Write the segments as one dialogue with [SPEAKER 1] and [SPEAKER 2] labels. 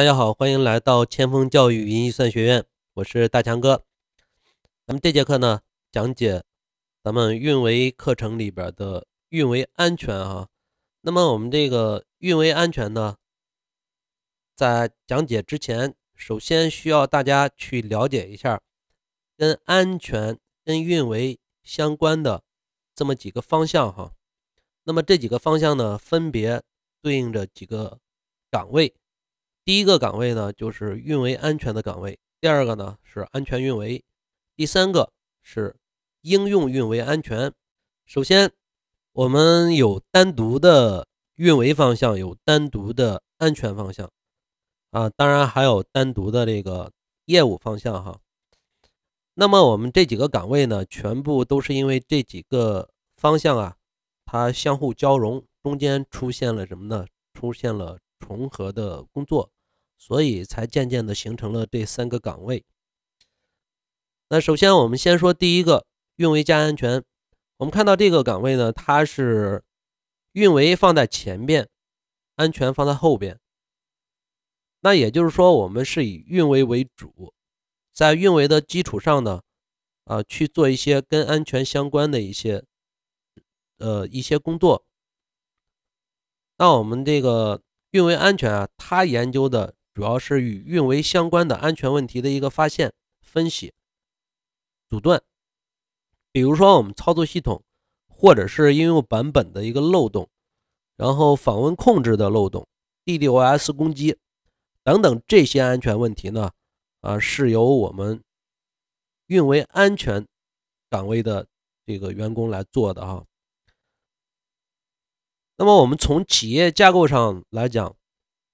[SPEAKER 1] 大家好，欢迎来到千峰教育云计算学院，我是大强哥。咱们这节课呢，讲解咱们运维课程里边的运维安全啊。那么我们这个运维安全呢，在讲解之前，首先需要大家去了解一下跟安全、跟运维相关的这么几个方向哈。那么这几个方向呢，分别对应着几个岗位。第一个岗位呢，就是运维安全的岗位；第二个呢是安全运维；第三个是应用运维安全。首先，我们有单独的运维方向，有单独的安全方向，啊，当然还有单独的这个业务方向哈。那么我们这几个岗位呢，全部都是因为这几个方向啊，它相互交融，中间出现了什么呢？出现了。重合的工作，所以才渐渐的形成了这三个岗位。那首先我们先说第一个运维加安全。我们看到这个岗位呢，它是运维放在前边，安全放在后边。那也就是说，我们是以运维为主，在运维的基础上呢，啊去做一些跟安全相关的一些呃一些工作。那我们这个。运维安全啊，他研究的主要是与运维相关的安全问题的一个发现、分析、阻断。比如说我们操作系统或者是应用版本的一个漏洞，然后访问控制的漏洞、DDoS 攻击等等这些安全问题呢，啊，是由我们运维安全岗位的这个员工来做的啊。那么我们从企业架构上来讲，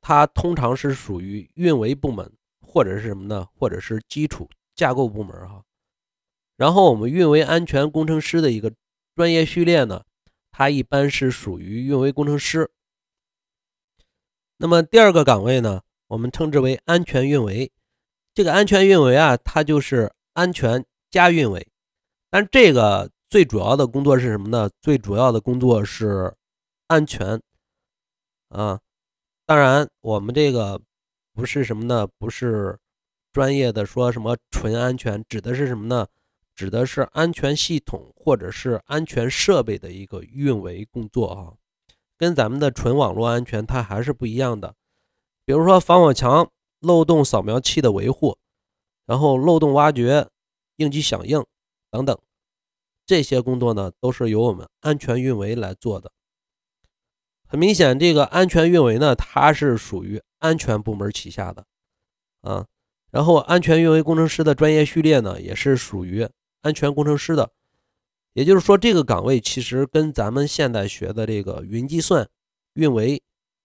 [SPEAKER 1] 它通常是属于运维部门，或者是什么呢？或者是基础架构部门，哈。然后我们运维安全工程师的一个专业序列呢，它一般是属于运维工程师。那么第二个岗位呢，我们称之为安全运维。这个安全运维啊，它就是安全加运维，但这个最主要的工作是什么呢？最主要的工作是。安全，啊，当然我们这个不是什么呢？不是专业的说什么纯安全，指的是什么呢？指的是安全系统或者是安全设备的一个运维工作啊，跟咱们的纯网络安全它还是不一样的。比如说防火墙、漏洞扫描器的维护，然后漏洞挖掘、应急响应等等，这些工作呢，都是由我们安全运维来做的。很明显，这个安全运维呢，它是属于安全部门旗下的啊。然后，安全运维工程师的专业序列呢，也是属于安全工程师的。也就是说，这个岗位其实跟咱们现在学的这个云计算运维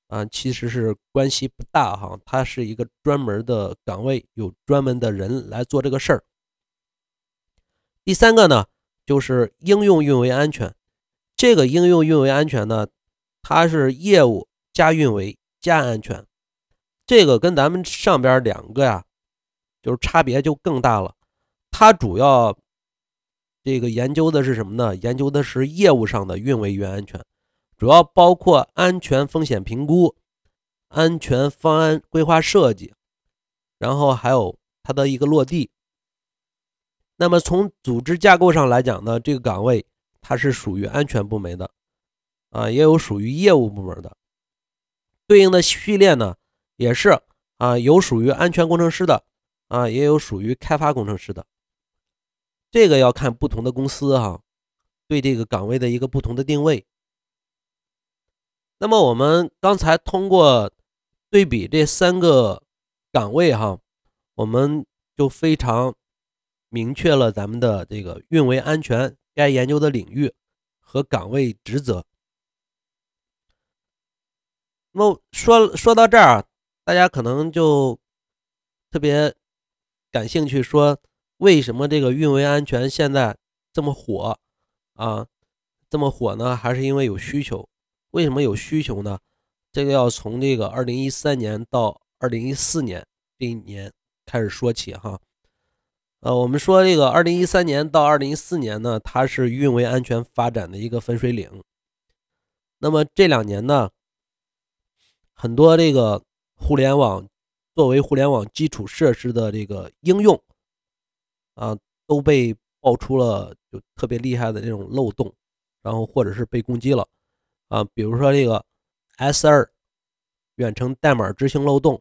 [SPEAKER 1] 啊，其实是关系不大哈。它是一个专门的岗位，有专门的人来做这个事儿。第三个呢，就是应用运维安全。这个应用运维安全呢？它是业务加运维加安全，这个跟咱们上边两个呀，就是差别就更大了。它主要这个研究的是什么呢？研究的是业务上的运维与安全，主要包括安全风险评估、安全方案规划设计，然后还有它的一个落地。那么从组织架构上来讲呢，这个岗位它是属于安全部门的。啊，也有属于业务部门的，对应的序列呢，也是啊，有属于安全工程师的，啊，也有属于开发工程师的，这个要看不同的公司哈，对这个岗位的一个不同的定位。那么我们刚才通过对比这三个岗位哈，我们就非常明确了咱们的这个运维安全该研究的领域和岗位职责。那说说到这儿，大家可能就特别感兴趣，说为什么这个运维安全现在这么火啊？这么火呢？还是因为有需求？为什么有需求呢？这个要从这个二零一三年到二零一四年这一年开始说起哈。呃，我们说这个二零一三年到二零一四年呢，它是运维安全发展的一个分水岭。那么这两年呢？很多这个互联网作为互联网基础设施的这个应用，啊，都被爆出了就特别厉害的这种漏洞，然后或者是被攻击了，啊，比如说这个 S2 远程代码执行漏洞，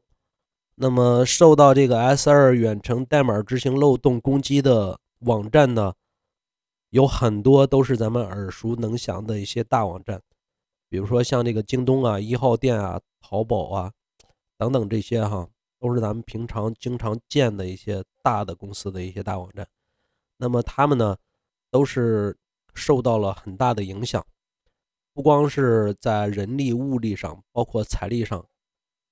[SPEAKER 1] 那么受到这个 S2 远程代码执行漏洞攻击的网站呢，有很多都是咱们耳熟能详的一些大网站。比如说像这个京东啊、一号店啊、淘宝啊，等等这些哈，都是咱们平常经常见的一些大的公司的一些大网站。那么他们呢，都是受到了很大的影响，不光是在人力物力上，包括财力上，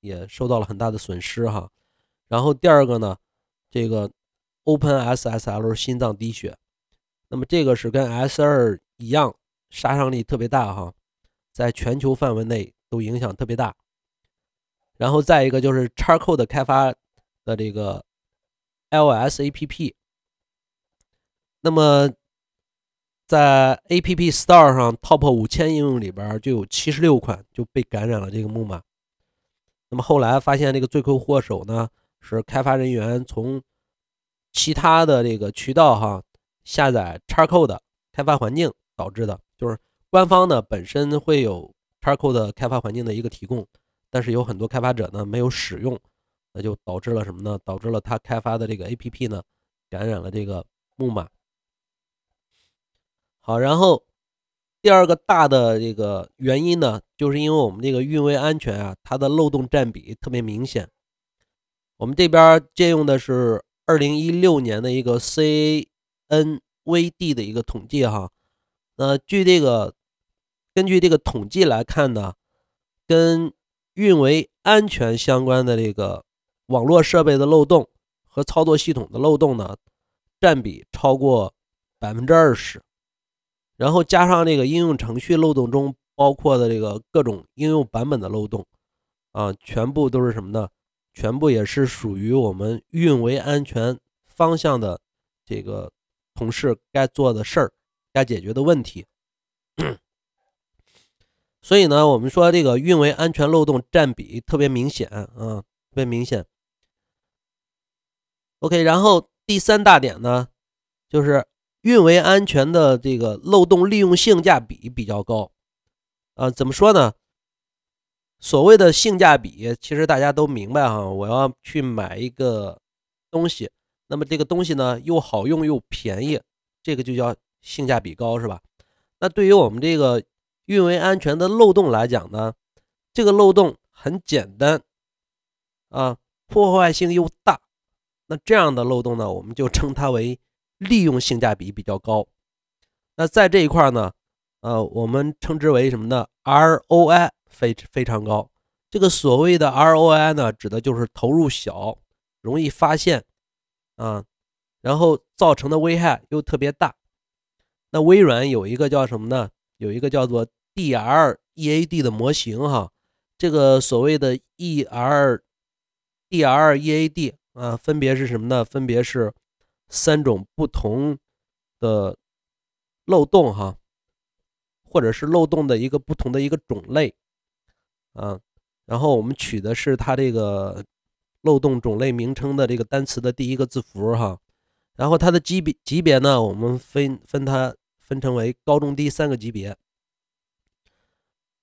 [SPEAKER 1] 也受到了很大的损失哈。然后第二个呢，这个 Open SSL 心脏滴血，那么这个是跟 S2 一样，杀伤力特别大哈。在全球范围内都影响特别大，然后再一个就是叉扣的开发的这个 i o S A P P，那么在 A P P Store 上 top 五千应用里边就有七十六款就被感染了这个木马，那么后来发现这个罪魁祸首呢是开发人员从其他的这个渠道哈下载 Charcoal 的开发环境导致的，就是。官方呢本身会有 Charcoal 的开发环境的一个提供，但是有很多开发者呢没有使用，那就导致了什么呢？导致了他开发的这个 APP 呢感染了这个木马。好，然后第二个大的这个原因呢，就是因为我们这个运维安全啊，它的漏洞占比特别明显。我们这边借用的是二零一六年的一个 C N V D 的一个统计哈，那据这个。根据这个统计来看呢，跟运维安全相关的这个网络设备的漏洞和操作系统的漏洞呢，占比超过百分之二十，然后加上这个应用程序漏洞中包括的这个各种应用版本的漏洞，啊，全部都是什么呢？全部也是属于我们运维安全方向的这个同事该做的事儿，该解决的问题。所以呢，我们说这个运维安全漏洞占比特别明显啊，特别明显。OK，然后第三大点呢，就是运维安全的这个漏洞利用性价比比较高啊。怎么说呢？所谓的性价比，其实大家都明白哈。我要去买一个东西，那么这个东西呢又好用又便宜，这个就叫性价比高，是吧？那对于我们这个。运维安全的漏洞来讲呢，这个漏洞很简单啊，破坏性又大。那这样的漏洞呢，我们就称它为利用性价比比较高。那在这一块呢，呃，我们称之为什么呢？ROI 非非常高。这个所谓的 ROI 呢，指的就是投入小，容易发现啊，然后造成的危害又特别大。那微软有一个叫什么呢？有一个叫做 D R E A D 的模型哈，这个所谓的 E R D R E A D 啊，分别是什么呢？分别是三种不同的漏洞哈，或者是漏洞的一个不同的一个种类啊。然后我们取的是它这个漏洞种类名称的这个单词的第一个字符哈。然后它的级别级别呢，我们分分它分成为高中低三个级别。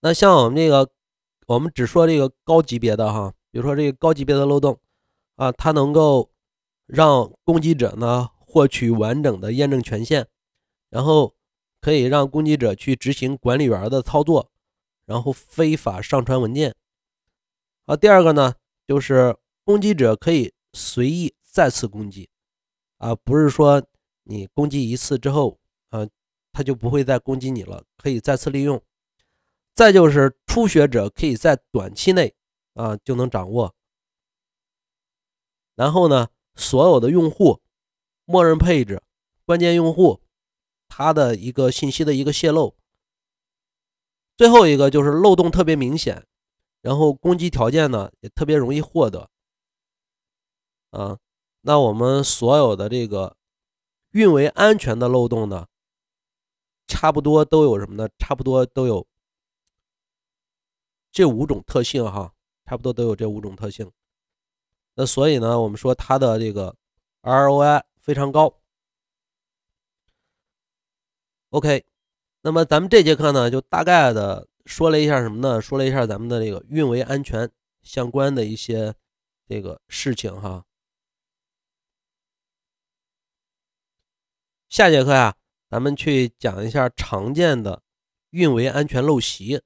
[SPEAKER 1] 那像我们这个，我们只说这个高级别的哈，比如说这个高级别的漏洞，啊，它能够让攻击者呢获取完整的验证权限，然后可以让攻击者去执行管理员的操作，然后非法上传文件。好，第二个呢，就是攻击者可以随意再次攻击，啊，不是说你攻击一次之后，啊，他就不会再攻击你了，可以再次利用。再就是初学者可以在短期内，啊就能掌握。然后呢，所有的用户默认配置、关键用户，他的一个信息的一个泄露。最后一个就是漏洞特别明显，然后攻击条件呢也特别容易获得。啊，那我们所有的这个运维安全的漏洞呢，差不多都有什么呢？差不多都有。这五种特性哈，差不多都有这五种特性。那所以呢，我们说它的这个 ROI 非常高。OK，那么咱们这节课呢，就大概的说了一下什么呢？说了一下咱们的这个运维安全相关的一些这个事情哈。下节课呀，咱们去讲一下常见的运维安全陋习。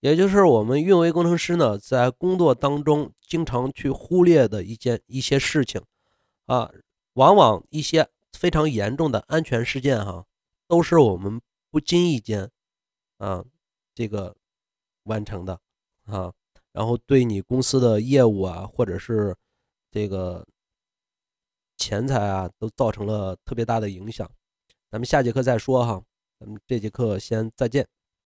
[SPEAKER 1] 也就是我们运维工程师呢，在工作当中经常去忽略的一件一些事情，啊，往往一些非常严重的安全事件，哈，都是我们不经意间，啊，这个完成的，啊，然后对你公司的业务啊，或者是这个钱财啊，都造成了特别大的影响。咱们下节课再说哈，咱们这节课先再见。